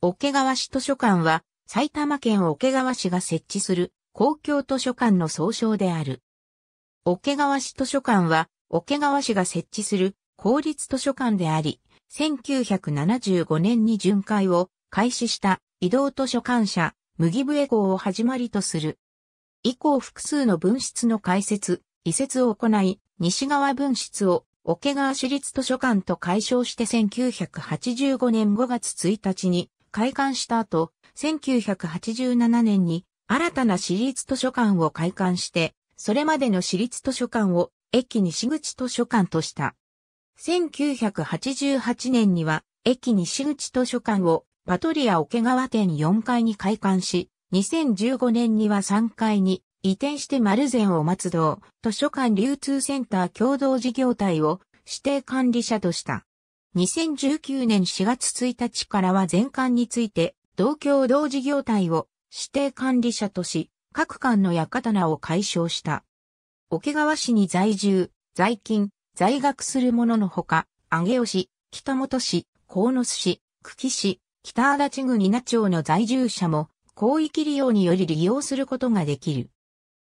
桶川市図書館は、埼玉県桶川市が設置する公共図書館の総称である。桶川市図書館は、桶川市が設置する公立図書館であり、1975年に巡回を開始した移動図書館社、麦笛号を始まりとする。以降複数の分室の開設、移設を行い、西側分室を桶川市立図書館と解消して1985年5月1日に開館した後、1987年に新たな私立図書館を開館して、それまでの私立図書館を駅西口図書館とした。1988年には駅西口図書館をパトリア桶川店4階に開館し、2015年には3階に移転して丸善を松堂図書館流通センター共同事業体を指定管理者とした。2019年4月1日からは全館について、同共同事業体を指定管理者とし、各館の館を解消した。桶川市に在住、在勤、在学する者のほか、上尾市、北本市、鴻巣市、久喜市、北足立郡稲町の在住者も、広域利用により利用することができる。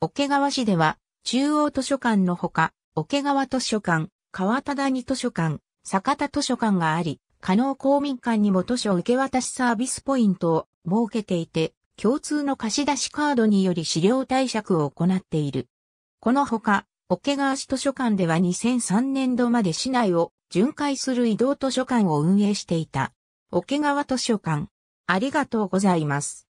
桶川市では、中央図書館のほか、桶川図書館、川田谷図書館、坂田図書館があり、加納公民館にも図書受け渡しサービスポイントを設けていて、共通の貸し出しカードにより資料貸借を行っている。このほか、桶川市図書館では2003年度まで市内を巡回する移動図書館を運営していた。桶川図書館。ありがとうございます。